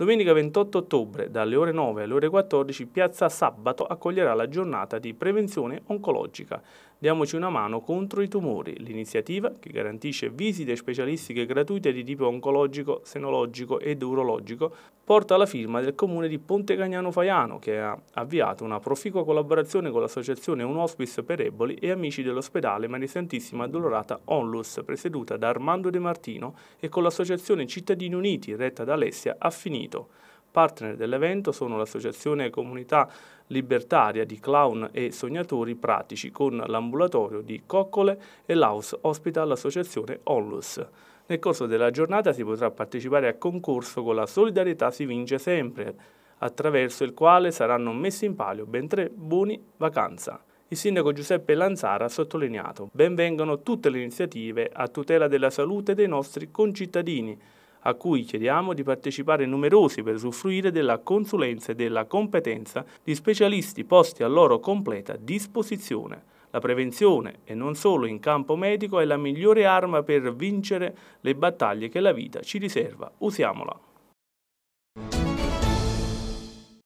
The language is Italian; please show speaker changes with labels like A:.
A: Domenica 28 ottobre, dalle ore 9 alle ore 14, Piazza Sabato accoglierà la giornata di prevenzione oncologica. Diamoci una mano contro i tumori, l'iniziativa che garantisce visite specialistiche gratuite di tipo oncologico, senologico ed urologico, porta la firma del comune di Ponte Cagnano Faiano che ha avviato una proficua collaborazione con l'associazione Un Hospice per Eboli e amici dell'ospedale Maria Addolorata Onlus, presieduta da Armando De Martino e con l'associazione Cittadini Uniti, retta da Alessia Affinito Unito. Partner dell'evento sono l'associazione Comunità Libertaria di Clown e Sognatori Pratici con l'ambulatorio di Coccole e l'Aus ospita l'associazione Onlus. Nel corso della giornata si potrà partecipare a concorso con la Solidarietà si vince sempre, attraverso il quale saranno messi in palio ben tre buoni vacanza. Il sindaco Giuseppe Lanzara ha sottolineato benvengano tutte le iniziative a tutela della salute dei nostri concittadini, a cui chiediamo di partecipare numerosi per usufruire della consulenza e della competenza di specialisti posti a loro completa disposizione. La prevenzione, e non solo in campo medico, è la migliore arma per vincere le battaglie che la vita ci riserva. Usiamola!